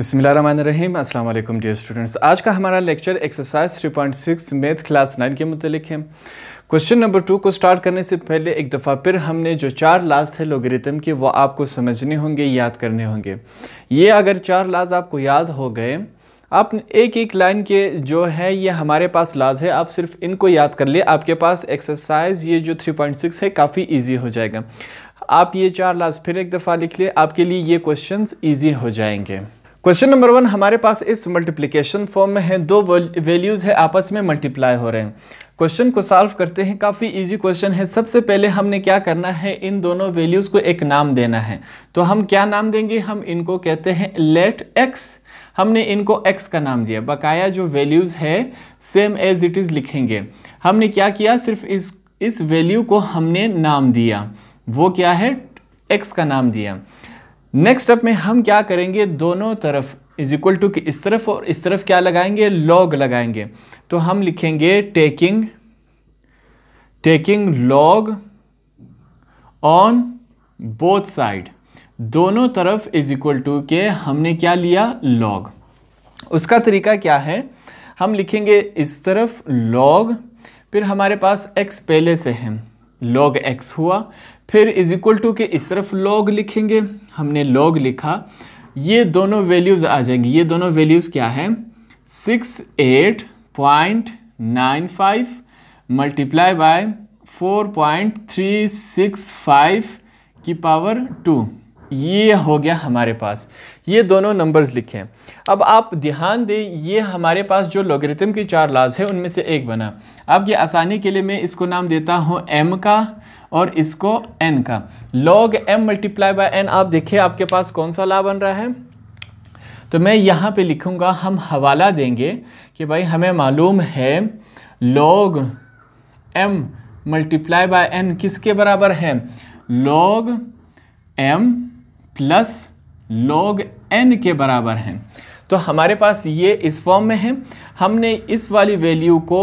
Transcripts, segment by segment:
बसमीम अल्लाम dear students आज का हमारा लेक्चर एक्सरसाइज 3.6 मैथ क्लास 9 के मुतलिक है क्वेश्चन नंबर टू को स्टार्ट करने से पहले एक दफ़ा फिर हमने जो चार लाज थे लोगरितम के वो आपको समझने होंगे याद करने होंगे ये अगर चार लाज आपको याद हो गए आप एक एक लाइन के जो है ये हमारे पास लाज है आप सिर्फ इनको याद कर लिए आपके पास एक्सरसाइज ये जो 3.6 है काफ़ी ईजी हो जाएगा आप ये चार लाज फिर एक दफ़ा लिख लिए आपके लिए ये क्वेश्चन ईजी हो जाएंगे क्वेश्चन नंबर वन हमारे पास इस मल्टीप्लिकेशन फॉर्म में है दो वैल्यूज़ है आपस में मल्टीप्लाई हो रहे हैं क्वेश्चन को सॉल्व करते हैं काफ़ी इजी क्वेश्चन है सबसे पहले हमने क्या करना है इन दोनों वैल्यूज़ को एक नाम देना है तो हम क्या नाम देंगे हम इनको कहते हैं लेट एक्स हमने इनको एक्स का नाम दिया बकाया जो वैल्यूज़ है सेम एज इट इज़ लिखेंगे हमने क्या किया सिर्फ इस इस वैल्यू को हमने नाम दिया वो क्या है एक्स का नाम दिया नेक्स्ट स्टेप में हम क्या करेंगे दोनों तरफ इज इक्वल टू कि इस तरफ और इस तरफ क्या लगाएंगे लॉग लगाएंगे तो हम लिखेंगे taking taking log on both side दोनों तरफ इज इक्वल टू के हमने क्या लिया लॉग उसका तरीका क्या है हम लिखेंगे इस तरफ लॉग फिर हमारे पास एक्स पहले से है लॉग एक्स हुआ फिर इज इक्वल टू के इस तरफ लॉग लिखेंगे हमने लॉग लिखा ये दोनों वैल्यूज़ आ जाएंगी ये दोनों वैल्यूज़ क्या है six eight point nine five multiply by four point three six five की पावर टू ये हो गया हमारे पास ये दोनों नंबर्स लिखे हैं अब आप ध्यान दें ये हमारे पास जो लॉगरिथम की चार लाज है उनमें से एक बना अब ये आसानी के लिए मैं इसको नाम देता हूँ एम का और इसको एन का log M multiply by N आप देखिए आपके पास कौन सा ला बन रहा है तो मैं यहाँ पे लिखूँगा हम हवाला देंगे कि भाई हमें मालूम है log M multiply by N किसके बराबर है log M plus log N के बराबर हैं तो हमारे पास ये इस फॉर्म में है हमने इस वाली वैल्यू को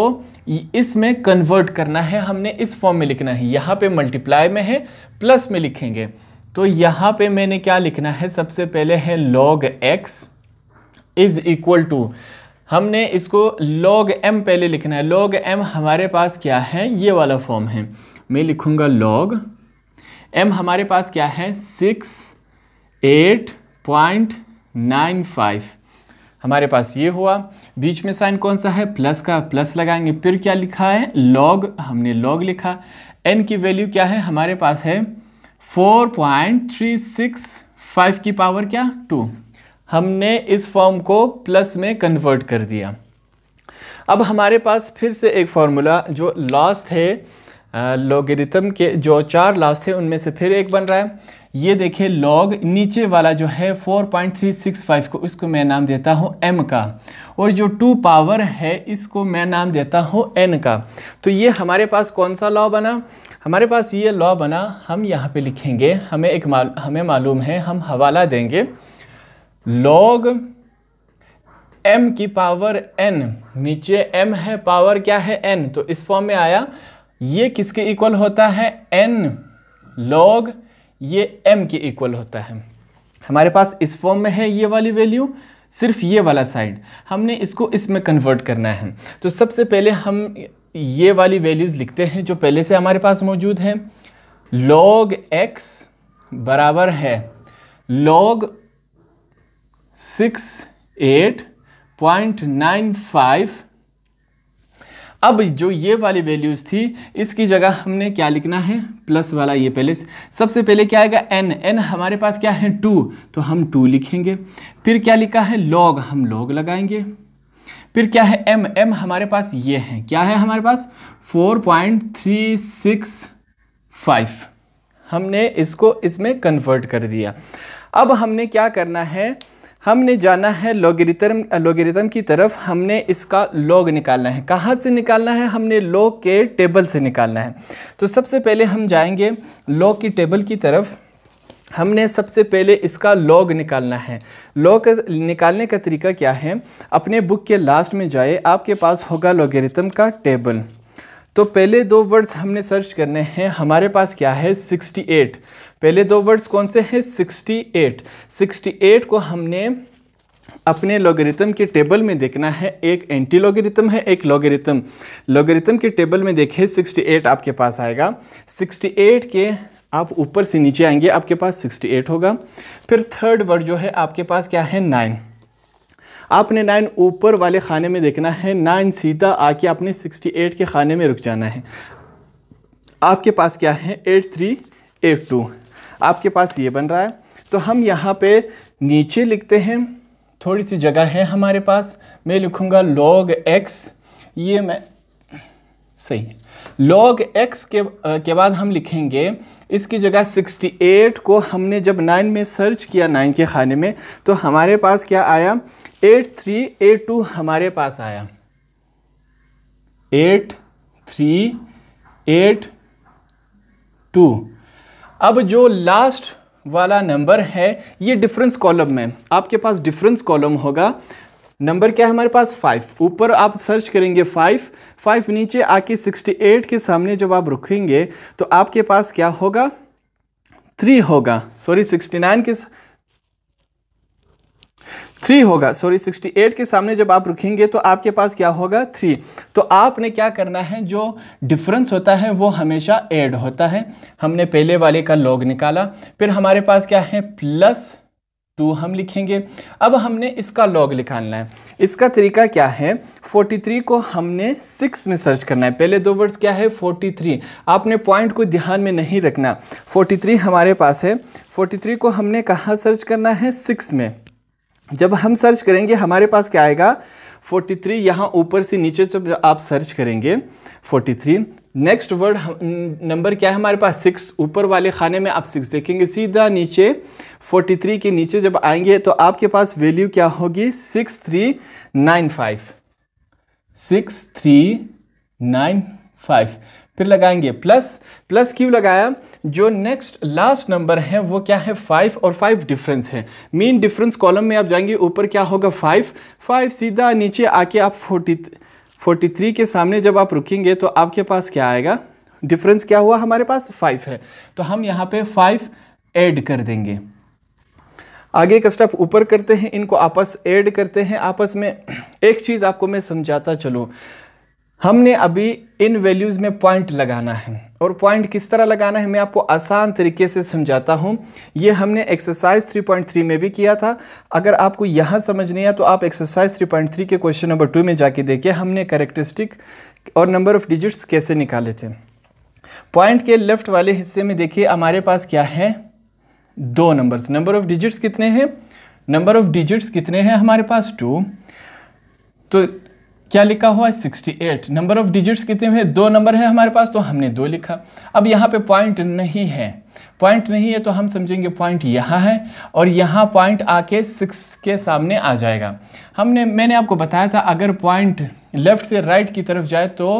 इसमें कन्वर्ट करना है हमने इस फॉर्म में लिखना है यहाँ पे मल्टीप्लाई में है प्लस में लिखेंगे तो यहाँ पे मैंने क्या लिखना है सबसे पहले है log x is equal to हमने इसको लॉग एम पहले लिखना है लॉग एम हमारे पास क्या है ये वाला फॉर्म है मैं लिखूँगा लॉग एम हमारे पास क्या है six eight point nine five हमारे पास ये हुआ बीच में साइन कौन सा है प्लस का प्लस लगाएंगे फिर क्या लिखा है लॉग हमने लॉग लिखा एन की वैल्यू क्या है हमारे पास है four point three six five की पावर क्या टू हमने इस फॉर्म को प्लस में कन्वर्ट कर दिया अब हमारे पास फिर से एक फॉर्मूला जो लॉस्ट है लॉगरिथम के जो चार लास्ट थे उनमें से फिर एक बन रहा है ये देखें लॉग नीचे वाला जो है 4.365 को इसको मैं नाम देता हूँ m का और जो टू पावर है इसको मैं नाम देता हूँ n का तो ये हमारे पास कौन सा लॉ बना हमारे पास ये लॉ बना हम यहाँ पे लिखेंगे हमें एक माल, हमें मालूम है हम हवाला देंगे लॉग m की पावर n नीचे m है पावर क्या है n तो इस फॉर्म में आया ये किसके इक्वल होता है एन लॉग ये एम के इक्वल होता है हमारे पास इस फॉर्म में है ये वाली वैल्यू सिर्फ ये वाला साइड हमने इसको इसमें कन्वर्ट करना है तो सबसे पहले हम ये वाली वैल्यूज़ लिखते हैं जो पहले से हमारे पास मौजूद हैं लॉग एक्स बराबर है log six eight point nine five अब जो ये वाली वैल्यूज़ थी इसकी जगह हमने क्या लिखना है प्लस वाला ये पहले सबसे पहले क्या आएगा एन एन हमारे पास क्या है टू तो हम टू लिखेंगे फिर क्या लिखा है लॉग हम लॉग लगाएंगे फिर क्या है एम एम हमारे पास ये है क्या है हमारे पास four point three six five हमने इसको इसमें कन्वर्ट कर दिया अब हमने क्या करना है हमने जाना है लोगरितम लोगरितम की तरफ हमने इसका लॉग निकालना है कहाँ से निकालना है हमने लॉग के टेबल से निकालना है तो सबसे पहले हम जाएंगे लॉग की टेबल की तरफ हमने सबसे पहले इसका लॉग निकालना है लॉग निकालने का तरीका क्या है अपने बुक के लास्ट में जाए आपके पास होगा लोगरितम का टेबल तो पहले दो वर्ड्स हमने सर्च करने हैं हमारे पास क्या है 68 पहले दो वर्ड्स कौन से हैं 68 68 को हमने अपने लॉगरिथम के टेबल में देखना है एक एंटी लॉगरिथम है एक लॉगरिथम लॉगरिथम के टेबल में देखिए 68 आपके पास आएगा 68 के आप ऊपर से नीचे आएंगे आपके पास 68 होगा फिर थर्ड वर्ड जो है आपके पास क्या है नाइन आपने नाइन ऊपर वाले खाने में देखना है नाइन सीधा आके आपने 68 के खाने में रुक जाना है आपके पास क्या है एट थ्री एट टू आपके पास ये बन रहा है तो हम यहाँ पे नीचे लिखते हैं थोड़ी सी जगह है हमारे पास मैं लिखूँगा लॉग एक्स ये मैं सही लॉग एक्स के के बाद हम लिखेंगे इसकी जगह 68 को हमने जब 9 में सर्च किया 9 के खाने में तो हमारे पास क्या आया 8382 हमारे पास आया 8382 अब जो लास्ट वाला नंबर है ये डिफरेंस कॉलम में आपके पास डिफरेंस कॉलम होगा नंबर क्या है हमारे पास फाइव ऊपर आप सर्च करेंगे फाइव फाइव नीचे आके सिक्सटी एट के सामने जब आप रुकेंगे तो आपके पास क्या होगा थ्री होगा सॉरी सिक्सटी नाइन के थ्री होगा सॉरी सिक्सटी एट के सामने जब आप रुकेंगे तो आपके पास क्या होगा थ्री तो आपने क्या करना है जो डिफरेंस होता है वो हमेशा ऐड होता है हमने पहले वाले का लॉग निकाला फिर हमारे पास क्या है प्लस टू हम लिखेंगे अब हमने इसका लॉग निकालना है इसका तरीका क्या है 43 को हमने सिक्स में सर्च करना है पहले दो वर्ड्स क्या है 43 आपने पॉइंट को ध्यान में नहीं रखना 43 हमारे पास है 43 को हमने कहाँ सर्च करना है सिक्स में जब हम सर्च करेंगे हमारे पास क्या आएगा 43 थ्री यहाँ ऊपर से नीचे जब आप सर्च करेंगे 43 नेक्स्ट वर्ड नंबर क्या है हमारे पास सिक्स ऊपर वाले खाने में आप सिक्स देखेंगे सीधा नीचे फोर्टी थ्री के नीचे जब आएंगे तो आपके पास वैल्यू क्या होगी six three nine five six three nine five फिर लगाएंगे प्लस प्लस क्यों लगाया जो नेक्स्ट लास्ट नंबर है वो क्या है फाइव और फाइव डिफरेंस है मीन डिफरेंस कॉलम में आप जाएंगे ऊपर क्या होगा फाइव फाइव सीधा नीचे आके आप फोर्टी 43 के सामने जब आप रुकेंगे तो आपके पास क्या आएगा डिफरेंस क्या हुआ हमारे पास 5 है तो हम यहाँ पे 5 ऐड कर देंगे आगे का स्टेप ऊपर करते हैं इनको आपस ऐड करते हैं आपस में एक चीज़ आपको मैं समझाता चलूँ हमने अभी इन वैल्यूज़ में पॉइंट लगाना है और पॉइंट किस तरह लगाना है मैं आपको आसान तरीके से समझाता हूँ ये हमने एक्सरसाइज 3.3 में भी किया था अगर आपको यहाँ समझ नहीं आया तो आप एक्सरसाइज 3.3 के क्वेश्चन नंबर टू में जाके देखिए हमने करेक्टरिस्टिक और नंबर ऑफ़ डिजिट्स कैसे निकाले थे पॉइंट के लेफ़्ट वाले हिस्से में देखिए हमारे पास क्या है दो नंबर नंबर ऑफ़ डिजिट्स कितने हैं नंबर ऑफ़ डिजिट्स कितने हैं हमारे पास टू तो क्या लिखा हुआ है 68 नंबर ऑफ डिजिट्स कितने हैं दो नंबर है हमारे पास तो हमने दो लिखा अब यहाँ पे पॉइंट नहीं है पॉइंट नहीं है तो हम समझेंगे पॉइंट यहाँ है और यहाँ पॉइंट आके सिक्स के सामने आ जाएगा हमने मैंने आपको बताया था अगर पॉइंट लेफ़्ट से राइट right की तरफ जाए तो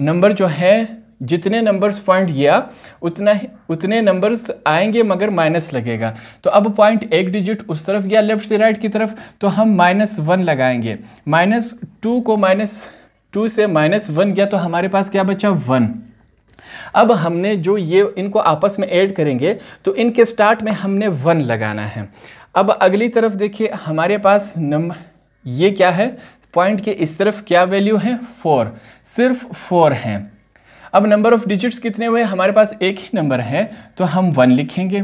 नंबर जो है जितने नंबर्स पॉइंट गया उतना ही उतने नंबर्स आएंगे मगर माइनस लगेगा तो अब पॉइंट एक डिजिट उस तरफ गया लेफ्ट से राइट की तरफ तो हम माइनस वन लगाएंगे माइनस टू को माइनस टू से माइनस वन गया तो हमारे पास क्या बचा वन अब हमने जो ये इनको आपस में ऐड करेंगे तो इनके स्टार्ट में हमने वन लगाना है अब अगली तरफ देखिए हमारे पास नंबर ये क्या है पॉइंट के इस तरफ क्या वैल्यू है फोर सिर्फ फोर हैं अब नंबर ऑफ डिजिट्स कितने हुए हमारे पास एक ही नंबर है तो हम वन लिखेंगे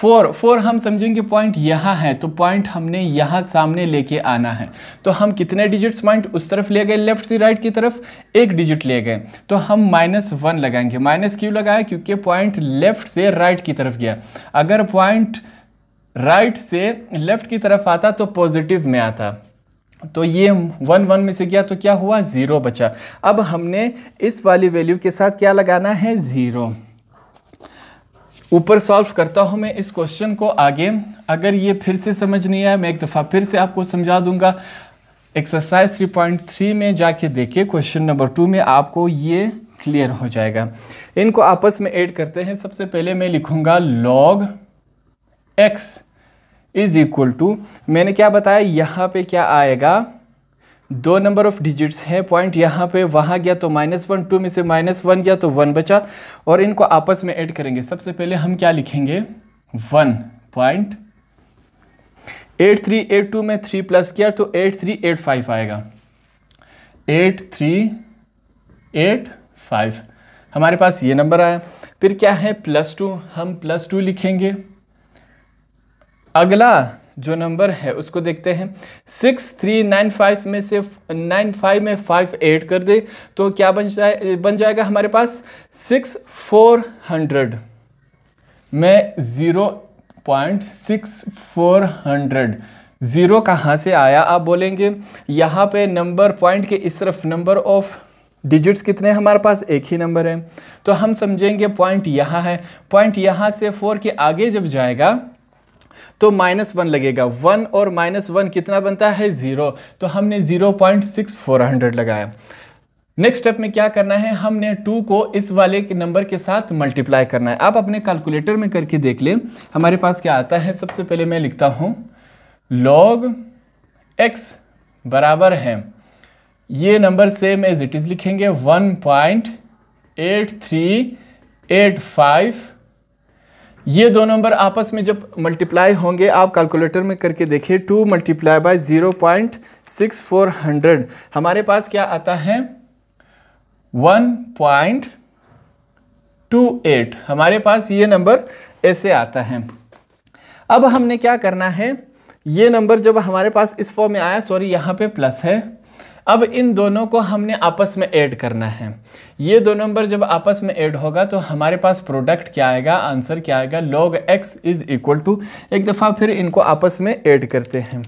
फोर फोर हम समझेंगे पॉइंट यहाँ है तो पॉइंट हमने यहाँ सामने लेके आना है तो हम कितने डिजिट्स पॉइंट उस तरफ ले गए लेफ्ट से राइट की तरफ एक डिजिट ले गए तो हम माइनस वन लगाएंगे माइनस क्यों लगाया क्योंकि पॉइंट लेफ्ट से राइट की तरफ गया अगर पॉइंट राइट से लेफ्ट की तरफ आता तो पॉजिटिव में आता तो ये वन वन में से गया तो क्या हुआ ज़ीरो बचा अब हमने इस वाली वैल्यू के साथ क्या लगाना है ज़ीरो ऊपर सॉल्व करता हूँ मैं इस क्वेश्चन को आगे अगर ये फिर से समझ नहीं आया मैं एक दफ़ा फिर से आपको समझा दूंगा एक्सरसाइज 3.3 में जाके देखिए क्वेश्चन नंबर टू में आपको ये क्लियर हो जाएगा इनको आपस में ऐड करते हैं सबसे पहले मैं लिखूँगा log x is equal to मैंने क्या बताया यहाँ पे क्या आएगा दो नंबर ऑफ डिजिट्स हैं पॉइंट यहाँ पे वहाँ गया तो माइनस वन टू में से माइनस वन गया तो वन बचा और इनको आपस में ऐड करेंगे सबसे पहले हम क्या लिखेंगे one point eight three eight two में थ्री प्लस किया तो एट थ्री एट फाइव आएगा एट थ्री एट फाइव हमारे पास ये नंबर आया फिर क्या है प्लस टू हम प्लस टू लिखेंगे अगला जो नंबर है उसको देखते हैं सिक्स थ्री नाइन फाइव में से नाइन फाइव में फाइव एड कर दे तो क्या बन जाए बन जाएगा हमारे पास सिक्स फोर हंड्रेड में zero point six four hundred zero कहाँ से आया आप बोलेंगे यहाँ पे नंबर पॉइंट के इस तरफ नंबर ऑफ़ डिजिट्स कितने हमारे पास एक ही नंबर है तो हम समझेंगे पॉइंट यहाँ है पॉइंट यहाँ से फोर के आगे जब जाएगा तो माइनस वन लगेगा वन और माइनस वन कितना बनता है ज़ीरो तो हमने zero point six four hundred लगाया नेक्स्ट स्टेप में क्या करना है हमने टू को इस वाले के नंबर के साथ मल्टीप्लाई करना है आप अपने कैलकुलेटर में करके देख लें हमारे पास क्या आता है सबसे पहले मैं लिखता हूँ लॉग एक्स बराबर है ये number same as it is लिखेंगे one point eight three eight five ये दो नंबर आपस में जब मल्टीप्लाई होंगे आप कैलकुलेटर में करके देखिए two multiply by zero point six four hundred हमारे पास क्या आता है वन पॉइंट टू एट हमारे पास ये नंबर ऐसे आता है अब हमने क्या करना है ये नंबर जब हमारे पास इस फॉर्म में आया सॉरी यहाँ पे प्लस है अब इन दोनों को हमने आपस में ऐड करना है ये दो नंबर जब आपस में ऐड होगा तो हमारे पास प्रोडक्ट क्या आएगा आंसर क्या आएगा log x is equal to एक दफ़ा फिर इनको आपस में ऐड करते हैं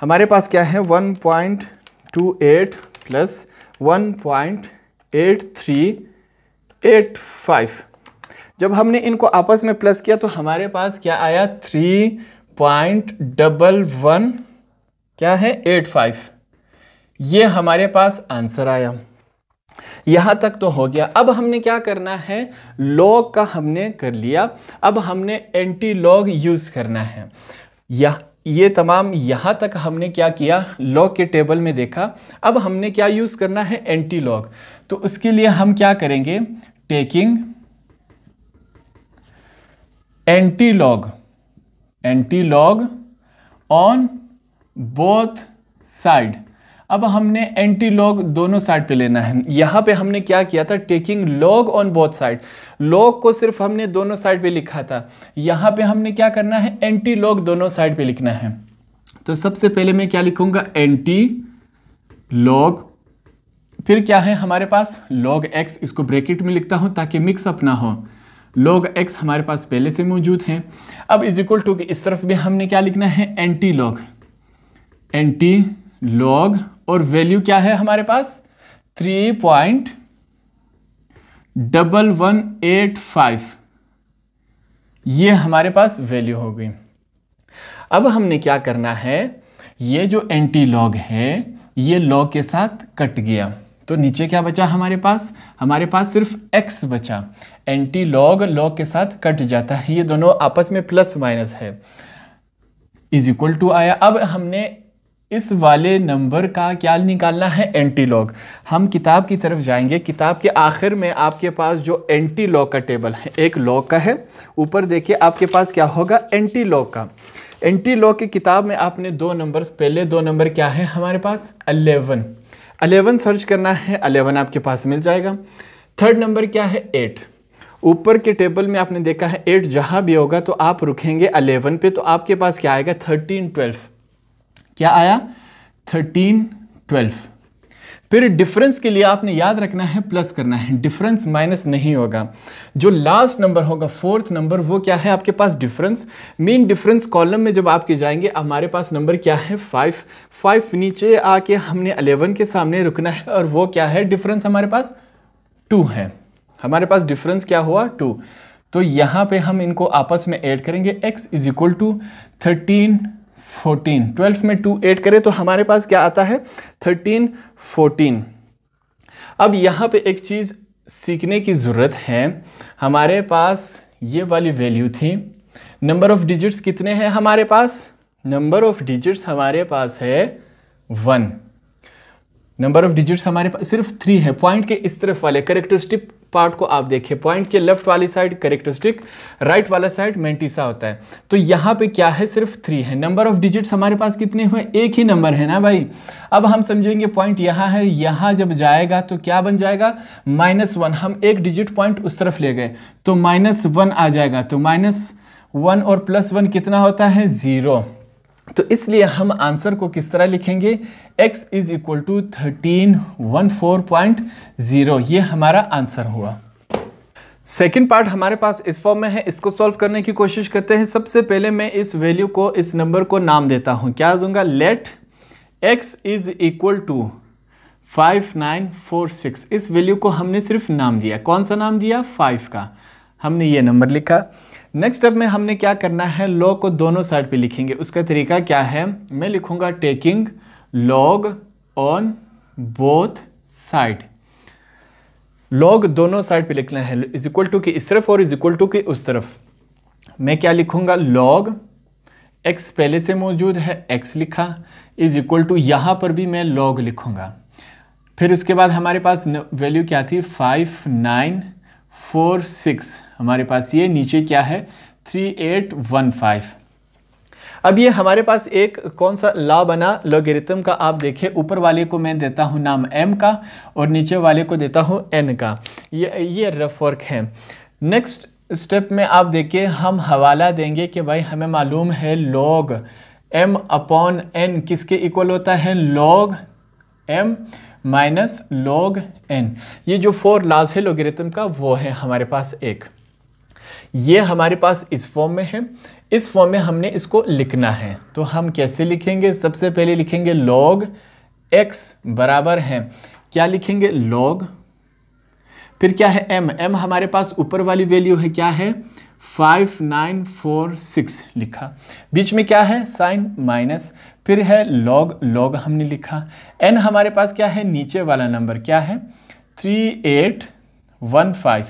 हमारे पास क्या है one point two eight plus one point eight three eight five जब हमने इनको आपस में प्लस किया तो हमारे पास क्या आया थ्री पॉइंट डबल वन क्या है एट फाइव ये हमारे पास आंसर आया यहाँ तक तो हो गया अब हमने क्या करना है लॉग का हमने कर लिया अब हमने एंटी लॉग यूज़ करना है यह ये तमाम यहाँ तक हमने क्या किया लॉग के टेबल में देखा अब हमने क्या यूज़ करना है एंटी लॉग तो उसके लिए हम क्या करेंगे taking anti log anti log on both side अब हमने एंटी लॉग दोनों साइड पे लेना है यहाँ पे हमने क्या किया था taking log on both side log को सिर्फ हमने दोनों साइड पे लिखा था यहाँ पे हमने क्या करना है एंटी लॉग दोनों साइड पे लिखना है तो सबसे पहले मैं क्या लिखूंगा एंटी लॉग फिर क्या है हमारे पास लॉग एक्स इसको ब्रेकेट में लिखता हूँ ताकि मिक्सअप ना हो लॉग एक्स हमारे पास पहले से मौजूद है अब इज इक्वल टू इस तरफ भी हमने क्या लिखना है एंटी लॉग एंटी लॉग और वैल्यू क्या है हमारे पास three point double one eight five ये हमारे पास वैल्यू हो गई अब हमने क्या करना है ये जो एंटी लॉग है ये लॉग के साथ कट गया तो नीचे क्या बचा हमारे पास हमारे पास सिर्फ x बचा एंटी लॉग लॉग के साथ कट जाता है ये दोनों आपस में प्लस माइनस है इज इक्वल टू आया अब हमने इस वाले नंबर का क्या निकालना है एंटी लॉग हम किताब की तरफ जाएंगे किताब के आखिर में आपके पास जो एंटी लॉग का टेबल है एक लॉग का है ऊपर देखिए आपके पास क्या होगा एंटी लॉग का एंटी लॉग की किताब में आपने दो नंबर्स पहले दो नंबर क्या है हमारे पास अलेवन अलेवन सर्च करना है अलेवन आपके पास मिल जाएगा थर्ड नंबर क्या है एट ऊपर के टेबल में आपने देखा है एट जहाँ भी होगा तो आप रुकेंगे अलेवन पे तो आपके पास क्या आएगा थर्टीन ट्वेल्व क्या आया थर्टीन ट्वेल्व फिर डिफरेंस के लिए आपने याद रखना है प्लस करना है डिफरेंस माइनस नहीं होगा जो लास्ट नंबर होगा फोर्थ नंबर वो क्या है आपके पास डिफरेंस मेन डिफरेंस कॉलम में जब आपके जाएंगे हमारे पास नंबर क्या है फाइव फाइव नीचे आके हमने अलेवन के सामने रुकना है और वो क्या है डिफरेंस हमारे पास टू है हमारे पास डिफरेंस क्या हुआ टू तो यहाँ पर हम इनको आपस में एड करेंगे x is equal to thirteen fourteen twelfth में टू एड करें तो हमारे पास क्या आता है थर्टीन फोर्टीन अब यहाँ पे एक चीज़ सीखने की ज़रूरत है हमारे पास ये वाली वैल्यू थी नंबर ऑफ़ डिजिट्स कितने हैं हमारे पास नंबर ऑफ़ डिजिट्स हमारे पास है वन नंबर ऑफ़ डिजिट्स हमारे पास सिर्फ थ्री है पॉइंट के इस तरफ वाले करेक्टरिस्टिक पार्ट को आप देखिए पॉइंट के लेफ्ट वाली साइड करेक्टरिस्टिक राइट वाला साइड मेंटिसा होता है तो यहाँ पे क्या है सिर्फ थ्री है नंबर ऑफ डिजिट्स हमारे पास कितने हुए एक ही नंबर है ना भाई अब हम समझेंगे पॉइंट यहाँ है यहाँ जब जाएगा तो क्या बन जाएगा माइनस वन हम एक डिजिट पॉइंट उस तरफ ले गए तो माइनस वन आ जाएगा तो माइनस वन और प्लस वन कितना होता है ज़ीरो तो इसलिए हम आंसर को किस तरह लिखेंगे x is equal to thirteen one four point zero ये हमारा आंसर हुआ सेकेंड पार्ट हमारे पास इस फॉर्म में है इसको सॉल्व करने की कोशिश करते हैं सबसे पहले मैं इस वैल्यू को इस नंबर को नाम देता हूं क्या दूंगा let x is equal to five nine four six इस वैल्यू को हमने सिर्फ नाम दिया कौन सा नाम दिया फाइव का हमने ये नंबर लिखा नेक्स्ट स्टेप में हमने क्या करना है लॉग को दोनों साइड पे लिखेंगे उसका तरीका क्या है मैं लिखूंगा taking log on both side log दोनों साइड पे लिखना है इज इक्वल टू की इस तरफ और इज इक्वल टू की उस तरफ मैं क्या लिखूंगा लॉग एक्स पहले से मौजूद है एक्स लिखा इज इक्वल टू यहाँ पर भी मैं लॉग लिखूंगा फिर उसके बाद हमारे पास वैल्यू क्या थी फाइव नाइन फोर सिक्स हमारे पास ये नीचे क्या है थ्री एट वन फाइव अब ये हमारे पास एक कौन सा लॉ बना लॉगरिथम का आप देखें ऊपर वाले को मैं देता हूँ नाम एम का और नीचे वाले को देता हूँ एन का ये ये रफ वर्क है नेक्स्ट स्टेप में आप देखिए हम हवाला देंगे कि भाई हमें मालूम है लॉग एम अपॉन एन किसके इक्वल होता है log m minus log n ये जो फोर लाज है लोगरिथम का वो है हमारे पास एक ये हमारे पास इस फॉर्म में है इस फॉर्म में हमने इसको लिखना है तो हम कैसे लिखेंगे सबसे पहले लिखेंगे लॉग एक्स बराबर है क्या लिखेंगे लॉग फिर क्या है एम एम हमारे पास ऊपर वाली वैल्यू है क्या है फाइव नाइन फोर सिक्स लिखा बीच में क्या है साइन माइनस फिर है लॉग लॉग हमने लिखा एन हमारे पास क्या है नीचे वाला नंबर क्या है थ्री एट वन फाइव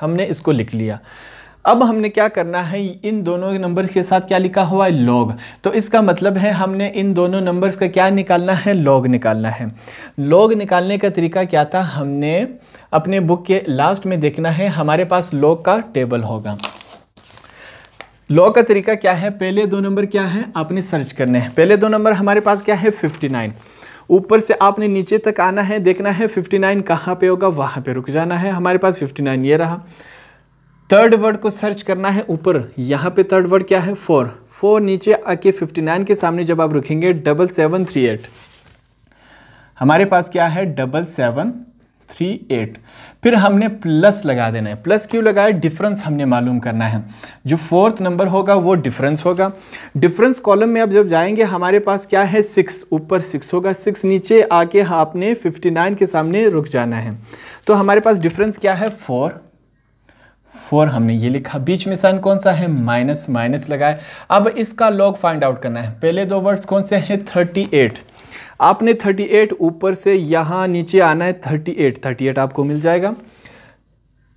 हमने इसको लिख लिया अब हमने क्या करना है इन दोनों नंबर्स के साथ क्या लिखा हुआ है लॉग तो इसका मतलब है हमने इन दोनों नंबर्स का क्या निकालना है लॉग निकालना है लॉग निकालने का तरीका क्या था हमने अपने बुक के लास्ट में देखना है हमारे पास लॉग का टेबल होगा लॉ का तरीका क्या है पहले दो नंबर क्या है आपने सर्च करने हैं पहले दो नंबर हमारे पास क्या है 59 ऊपर से आपने नीचे तक आना है देखना है 59 नाइन कहाँ पर होगा वहाँ पे रुक जाना है हमारे पास 59 ये रहा थर्ड वर्ड को सर्च करना है ऊपर यहाँ पे थर्ड वर्ड क्या है फोर फोर नीचे आके 59 के सामने जब आप रुकेंगे डबल सेवन थ्री एट हमारे पास क्या है डबल सेवन थ्री एट फिर हमने प्लस लगा देना है प्लस क्यों लगाए डिफरेंस हमने मालूम करना है जो फोर्थ नंबर होगा वो डिफरेंस होगा डिफरेंस कॉलम में आप जब जाएंगे हमारे पास क्या है सिक्स ऊपर सिक्स होगा सिक्स नीचे आके हाँ आपने फिफ्टी नाइन के सामने रुक जाना है तो हमारे पास डिफरेंस क्या है फोर फोर हमने ये लिखा बीच में साइन कौन सा है माइनस माइनस लगाए अब इसका लॉग फाइंड आउट करना है पहले दो वर्ड्स कौन से हैं थर्टी एट आपने 38 ऊपर से यहाँ नीचे आना है 38 38 आपको मिल जाएगा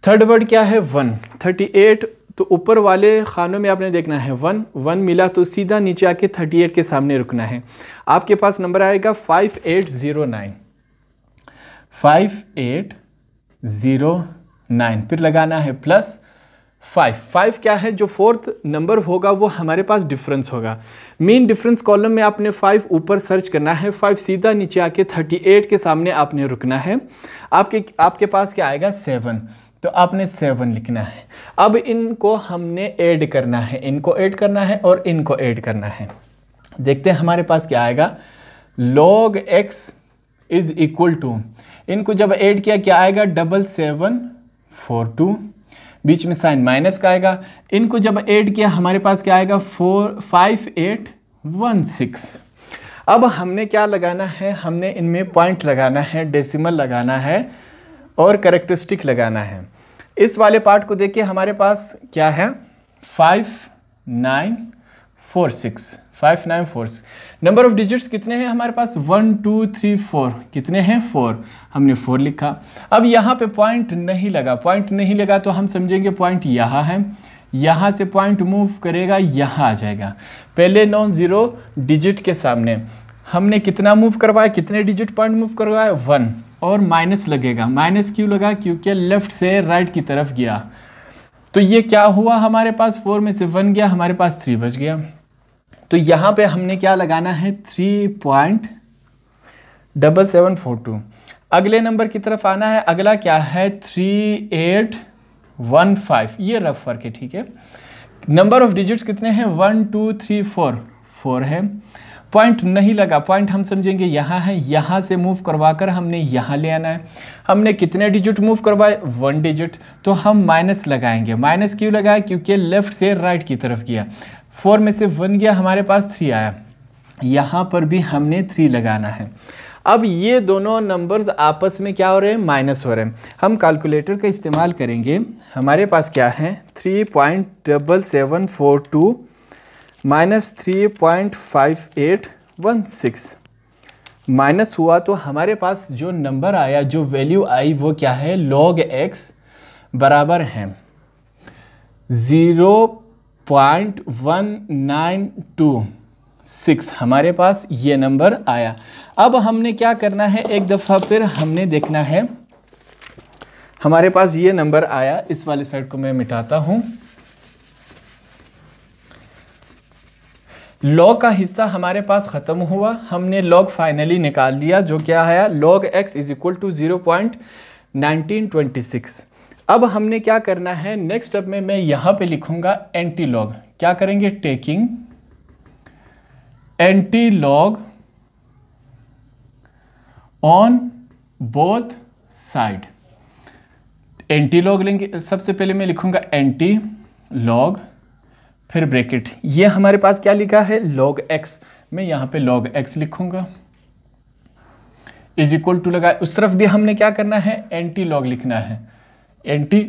थर्ड वर्ड क्या है वन 38 तो ऊपर वाले खानों में आपने देखना है वन वन मिला तो सीधा नीचे आके 38 के सामने रुकना है आपके पास नंबर आएगा 5809 नाइन फिर लगाना है प्लस 5809 फाइव फाइव क्या है जो फोर्थ नंबर होगा वो हमारे पास डिफरेंस होगा मेन डिफरेंस कॉलम में आपने फाइव ऊपर सर्च करना है फाइव सीधा नीचे आके थर्टी एट के सामने आपने रुकना है आपके आपके पास क्या आएगा सेवन तो आपने सेवन लिखना है अब इनको हमने ऐड करना है इनको ऐड करना है और इनको ऐड करना है देखते हैं हमारे पास क्या आएगा log x is equal to इनको जब ऐड किया क्या आएगा डबल सेवन फोर टू बीच में साइन माइनस का आएगा इनको जब ऐड किया हमारे पास क्या आएगा four five eight one six अब हमने क्या लगाना है हमने इनमें पॉइंट लगाना है डेसिमल लगाना है और करेक्टरिस्टिक लगाना है इस वाले पार्ट को देखिए हमारे पास क्या है five nine four six five nine four number of digits कितने हैं हमारे पास वन टू थ्री फोर कितने हैं फोर हमने फोर लिखा अब यहाँ पे पॉइंट नहीं लगा पॉइंट नहीं लगा तो हम समझेंगे पॉइंट यहाँ है यहाँ से पॉइंट मूव करेगा यहाँ आ जाएगा पहले नॉन ज़ीरो डिजिट के सामने हमने कितना मूव करवाया कितने डिजिट पॉइंट मूव करवाया वन और माइनस लगेगा माइनस क्यों लगा क्योंकि लेफ़्ट से राइट की तरफ गया तो ये क्या हुआ हमारे पास फोर में से वन गया हमारे पास थ्री बच गया तो यहाँ पे हमने क्या लगाना है three point double seven four two अगले नंबर की तरफ आना है अगला क्या है थ्री एट वन फाइव ये रफ वर्क है ठीक है नंबर ऑफ डिजिट्स कितने हैं one two three four four है पॉइंट नहीं लगा पॉइंट हम समझेंगे यहाँ है यहाँ से मूव करवा कर हमने यहाँ ले आना है हमने कितने डिजिट मूव करवाए वन डिजिट तो हम माइनस लगाएंगे माइनस क्यों लगाए क्योंकि लेफ्ट से राइट right की तरफ किया फोर में से वन गया हमारे पास थ्री आया यहाँ पर भी हमने थ्री लगाना है अब ये दोनों नंबर्स आपस में क्या हो रहे हैं माइनस हो रहे हैं हम कैलकुलेटर का इस्तेमाल करेंगे हमारे पास क्या है three point double seven four two minus three point five eight one six minus हुआ तो हमारे पास जो नंबर आया जो वैल्यू आई वो क्या है लॉग एक्स बराबर है zero point one nine two six हमारे पास ये नंबर आया अब हमने क्या करना है एक दफ़ा फिर हमने देखना है हमारे पास ये नंबर आया इस वाले साइड को मैं मिटाता हूँ लॉग का हिस्सा हमारे पास ख़त्म हुआ हमने लॉग फाइनली निकाल लिया जो क्या आया log x is equal to zero point nineteen twenty six अब हमने क्या करना है नेक्स्ट अब में मैं यहां पे लिखूंगा एंटी लॉग क्या करेंगे taking anti log on both side anti log लेंगे सबसे पहले मैं लिखूंगा एंटी लॉग फिर ब्रैकेट ये हमारे पास क्या लिखा है लॉग एक्स मैं यहां पे लॉग एक्स लिखूंगा इज इक्वल टू लगा उस तरफ भी हमने क्या करना है एंटी लॉग लिखना है एंटी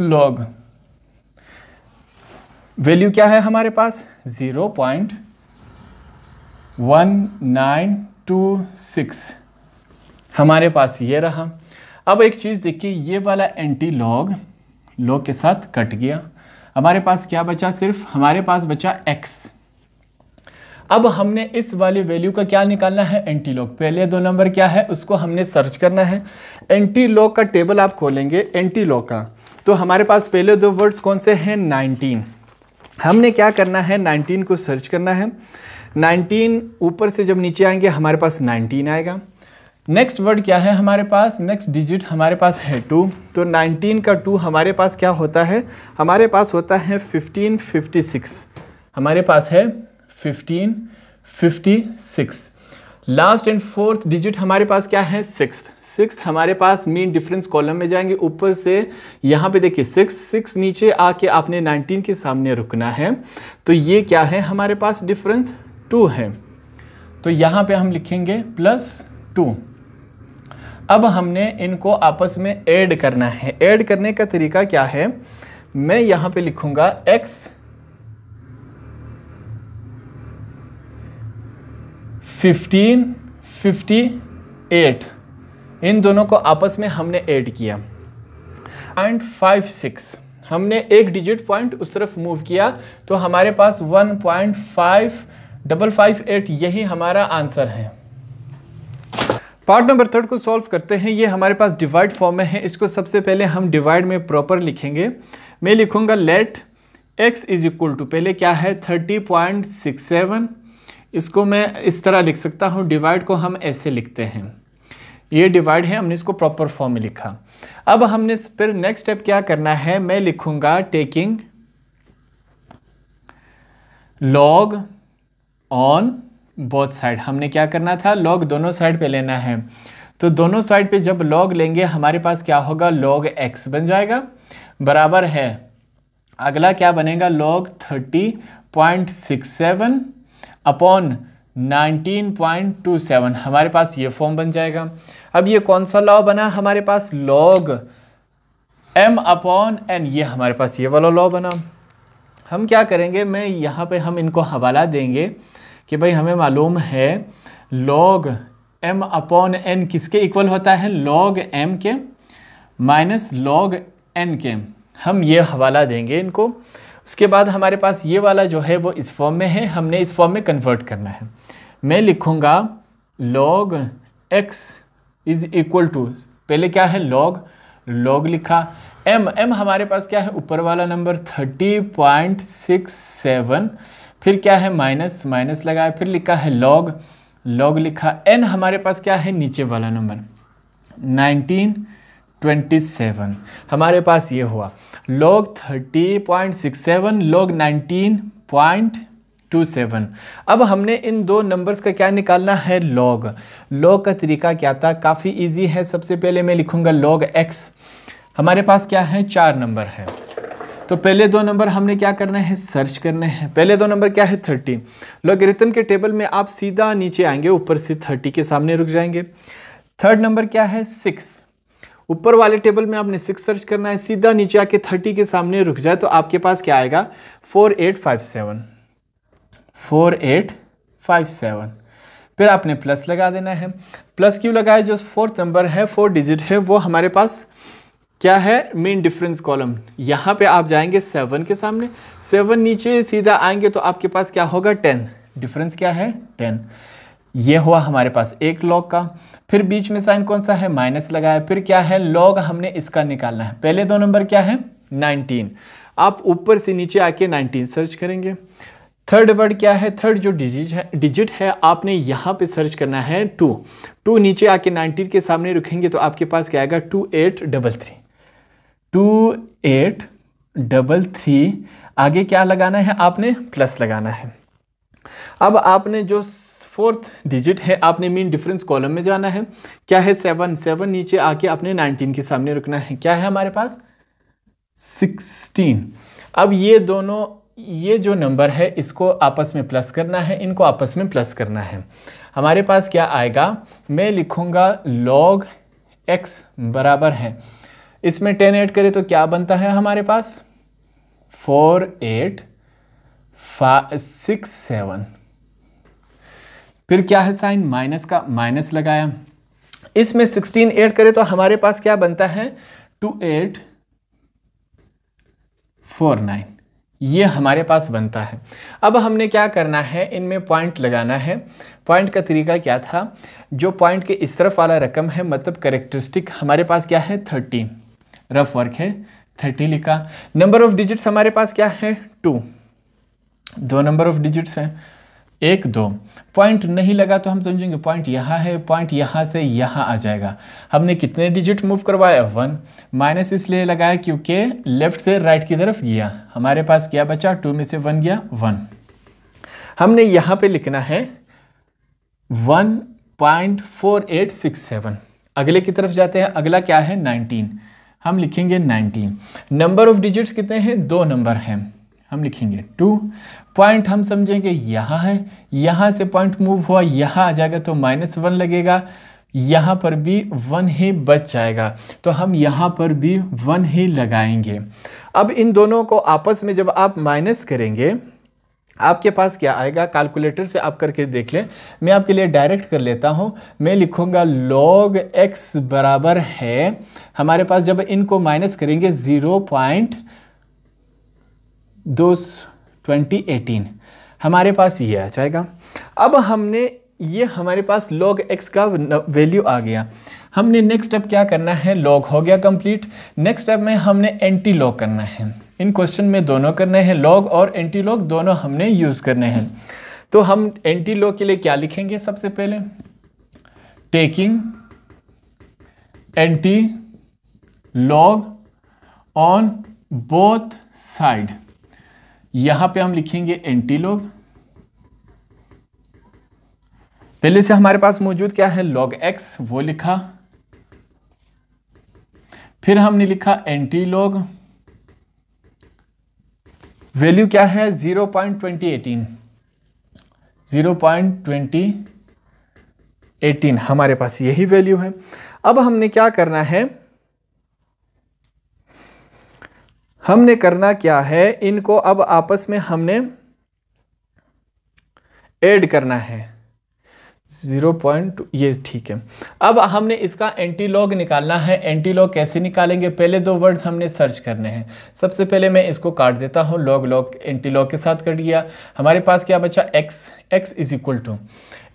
लॉग वैल्यू क्या है हमारे पास zero point one nine two six हमारे पास ये रहा अब एक चीज़ देखिए ये वाला एंटी लॉग लॉग के साथ कट गया हमारे पास क्या बचा सिर्फ हमारे पास बचा एक्स अब हमने इस वाली वैल्यू का क्या निकालना है एंटी लॉक पहले दो नंबर क्या है उसको हमने सर्च करना है एंटी लॉक का टेबल आप खोलेंगे एंटी लॉक का तो हमारे पास पहले दो वर्ड्स कौन से हैं नाइनटीन हमने क्या करना है नाइनटीन को सर्च करना है नाइनटीन ऊपर से जब नीचे आएंगे हमारे पास नाइनटीन आएगा नेक्स्ट वर्ड क्या है हमारे पास नेक्स्ट डिजिट हमारे पास है टू तो 19 का टू हमारे पास क्या होता है हमारे पास होता है 1556 हमारे पास है fifteen fifty six last and fourth digit हमारे पास क्या है सिक्स सिक्स हमारे पास मेन डिफरेंस कॉलम में जाएंगे ऊपर से यहाँ पे देखिए सिक्स सिक्स नीचे आके आपने नाइनटीन के सामने रुकना है तो ये क्या है हमारे पास डिफरेंस टू है तो यहाँ पे हम लिखेंगे प्लस टू अब हमने इनको आपस में ऐड करना है ऐड करने का तरीका क्या है मैं यहाँ पे लिखूँगा एक्स फिफ्टीन फिफ्टी एट इन दोनों को आपस में हमने ऐड किया पॉइंट फाइव सिक्स हमने एक डिजिट पॉइंट उस तरफ मूव किया तो हमारे पास one point five double five eight यही हमारा आंसर है पार्ट नंबर थर्ड को सॉल्व करते हैं ये हमारे पास डिवाइड फॉर्म में है इसको सबसे पहले हम डिवाइड में प्रॉपर लिखेंगे मैं लिखूंगा let x is equal to पहले क्या है थर्टी पॉइंट सिक्स सेवन इसको मैं इस तरह लिख सकता हूँ डिवाइड को हम ऐसे लिखते हैं ये डिवाइड है हमने इसको प्रॉपर फॉर्म में लिखा अब हमने फिर नेक्स्ट स्टेप क्या करना है मैं लिखूँगा taking log on both side हमने क्या करना था लॉग दोनों साइड पे लेना है तो दोनों साइड पे जब लॉग लेंगे हमारे पास क्या होगा लॉग एक्स बन जाएगा बराबर है अगला क्या बनेगा log thirty point six seven upon 19.27 हमारे पास ये फॉर्म बन जाएगा अब ये कौन सा लॉ बना हमारे पास लॉग एम अपॉन एन ये हमारे पास ये वाला लॉ बना हम क्या करेंगे मैं यहाँ पे हम इनको हवाला देंगे कि भाई हमें मालूम है लॉग एम अपॉन एन किसके इक्वल होता है लॉग एम के माइनस लॉग एन के हम ये हवाला देंगे इनको उसके बाद हमारे पास ये वाला जो है वो इस फॉर्म में है हमने इस फॉर्म में कन्वर्ट करना है मैं लिखूँगा log x is equal to पहले क्या है लॉग लॉग लिखा एम एम हमारे पास क्या है ऊपर वाला number thirty point six seven फिर क्या है माइनस माइनस लगाया फिर लिखा है लॉग लॉग लिखा एन हमारे पास क्या है नीचे वाला नंबर नाइनटीन ट्वेंटी सेवन हमारे पास ये हुआ log thirty point six seven log nineteen point two seven अब हमने इन दो नंबर्स का क्या निकालना है लॉग लॉग का तरीका क्या था काफ़ी इजी है सबसे पहले मैं लिखूंगा लॉग एक्स हमारे पास क्या है चार नंबर है तो पहले दो नंबर हमने क्या करना है सर्च करने हैं पहले दो नंबर क्या है थर्टी रितन के टेबल में आप सीधा नीचे आएंगे ऊपर से थर्टी के सामने रुक जाएंगे थर्ड नंबर क्या है सिक्स ऊपर वाले टेबल में आपने सिक्स सर्च करना है सीधा नीचे आके थर्टी के सामने रुक जाए तो आपके पास क्या आएगा four eight five seven four eight five seven फिर आपने प्लस लगा देना है प्लस क्यों लगाया जो फोर्थ नंबर है फोर डिजिट है वो हमारे पास क्या है मेन डिफरेंस कॉलम यहाँ पे आप जाएंगे सेवन के सामने सेवन नीचे सीधा आएंगे तो आपके पास क्या होगा टेन डिफरेंस क्या है टेन ये हुआ हमारे पास एक लॉग का फिर बीच में साइन कौन सा है माइनस लगाया फिर क्या है लॉग हमने इसका निकालना है पहले दो नंबर क्या है 19 आप ऊपर से नीचे आके 19 सर्च करेंगे थर्ड वर्ड क्या है थर्ड जो डिजिट है डिजिट है आपने यहाँ पे सर्च करना है टू टू नीचे आके 19 के सामने रखेंगे तो आपके पास क्या आएगा two eight double three two eight double three आगे क्या लगाना है आपने प्लस लगाना है अब आपने जो फोर्थ डिजिट है आपने मीन डिफरेंस कॉलम में जाना है क्या है सेवन सेवन नीचे आके आपने नाइनटीन के सामने रुकना है क्या है हमारे पास सिक्सटीन अब ये दोनों ये जो नंबर है इसको आपस में प्लस करना है इनको आपस में प्लस करना है हमारे पास क्या आएगा मैं लिखूँगा लॉग एक्स बराबर है इसमें टेन ऐड करें तो क्या बनता है हमारे पास four eight five six seven फिर क्या है साइन माइनस का माइनस लगाया इसमें सिक्सटीन एड करें तो हमारे पास क्या बनता है टू एट फोर नाइन ये हमारे पास बनता है अब हमने क्या करना है इनमें पॉइंट लगाना है पॉइंट का तरीका क्या था जो पॉइंट के इस तरफ वाला रकम है मतलब करेक्टरिस्टिक हमारे पास क्या है थर्टी रफ वर्क है थर्टी लिखा नंबर ऑफ डिजिट्स हमारे पास क्या है टू दो नंबर ऑफ डिजिट्स हैं एक दो पॉइंट नहीं लगा तो हम समझेंगे पॉइंट यहाँ है पॉइंट यहाँ से यहाँ आ जाएगा हमने कितने डिजिट मूव करवाया वन माइनस इसलिए लगाया क्योंकि लेफ्ट से राइट की तरफ गया हमारे पास क्या बचा टू में से वन गया वन हमने यहाँ पे लिखना है one point four eight six seven अगले की तरफ जाते हैं अगला क्या है नाइनटीन हम लिखेंगे नाइनटीन नंबर ऑफ डिजिट्स कितने हैं दो नंबर हैं हम लिखेंगे टू पॉइंट हम समझेंगे यहाँ है यहाँ से पॉइंट मूव हुआ यहाँ आ जाएगा तो माइनस वन लगेगा यहाँ पर भी वन ही बच जाएगा तो हम यहाँ पर भी वन ही लगाएंगे अब इन दोनों को आपस में जब आप माइनस करेंगे आपके पास क्या आएगा कैलकुलेटर से आप करके देख लें मैं आपके लिए डायरेक्ट कर लेता हूं मैं लिखूंगा log x बराबर है हमारे पास जब इनको माइनस करेंगे ज़ीरो पॉइंट दो 2018 हमारे पास ये आ जाएगा अब हमने ये हमारे पास log x का वैल्यू आ गया हमने नेक्स्ट स्टेप क्या करना है लॉग हो गया कंप्लीट नेक्स्ट स्टेप में हमने एंटी लॉग करना है इन क्वेश्चन में दोनों करने हैं लॉग और एंटी लॉग दोनों हमने यूज़ करने हैं तो हम एंटी लॉग के लिए क्या लिखेंगे सबसे पहले taking anti log on both side यहां पे हम लिखेंगे एंटीलोग पहले से हमारे पास मौजूद क्या है लॉग एक्स वो लिखा फिर हमने लिखा एंटीलॉग वैल्यू क्या है zero point twenty eighteen zero point twenty eighteen हमारे पास यही वैल्यू है अब हमने क्या करना है हमने करना क्या है इनको अब आपस में हमने ऐड करना है ज़ीरो पॉइंट ये ठीक है अब हमने इसका एंटी लॉग निकालना है एंटी लॉग कैसे निकालेंगे पहले दो वर्ड्स हमने सर्च करने हैं सबसे पहले मैं इसको काट देता हूँ लॉग लॉग लॉग के साथ कट गया हमारे पास क्या बचा x x is equal to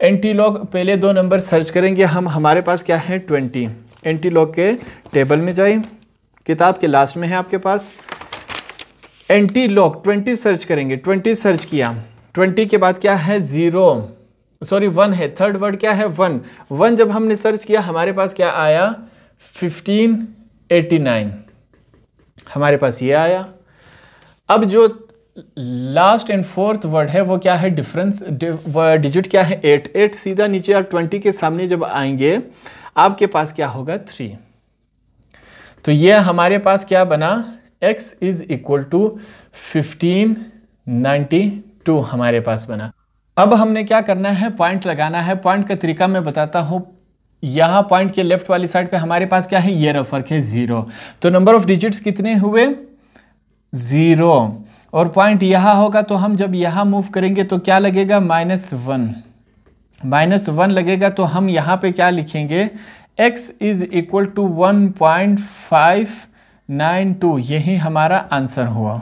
anti log पहले दो नंबर सर्च करेंगे हम हमारे पास क्या है ट्वेंटी लॉग के टेबल में जाए किताब के लास्ट में है आपके पास एंटी लॉक ट्वेंटी सर्च करेंगे ट्वेंटी सर्च किया ट्वेंटी के बाद क्या है ज़ीरो सॉरी वन है थर्ड वर्ड क्या है वन वन जब हमने सर्च किया हमारे पास क्या आया फिफ्टीन एटी नाइन हमारे पास ये आया अब जो लास्ट एंड फोर्थ वर्ड है वो क्या है डिफरेंस डिजिट क्या है एट एट सीधा नीचे आप ट्वेंटी के सामने जब आएंगे आपके पास क्या होगा थ्री तो ये हमारे पास क्या बना x is equal to fifteen ninety two हमारे पास बना अब हमने क्या करना है पॉइंट लगाना है पॉइंट का तरीका मैं बताता हूँ यहाँ पॉइंट के लेफ्ट वाली साइड पे हमारे पास क्या है ये रफर्क है ज़ीरो तो नंबर ऑफ डिजिट्स कितने हुए ज़ीरो और पॉइंट यहाँ होगा तो हम जब यहाँ मूव करेंगे तो क्या लगेगा माइनस वन माइनस वन लगेगा तो हम यहाँ पे क्या लिखेंगे x is equal to one point five nine two यही हमारा आंसर हुआ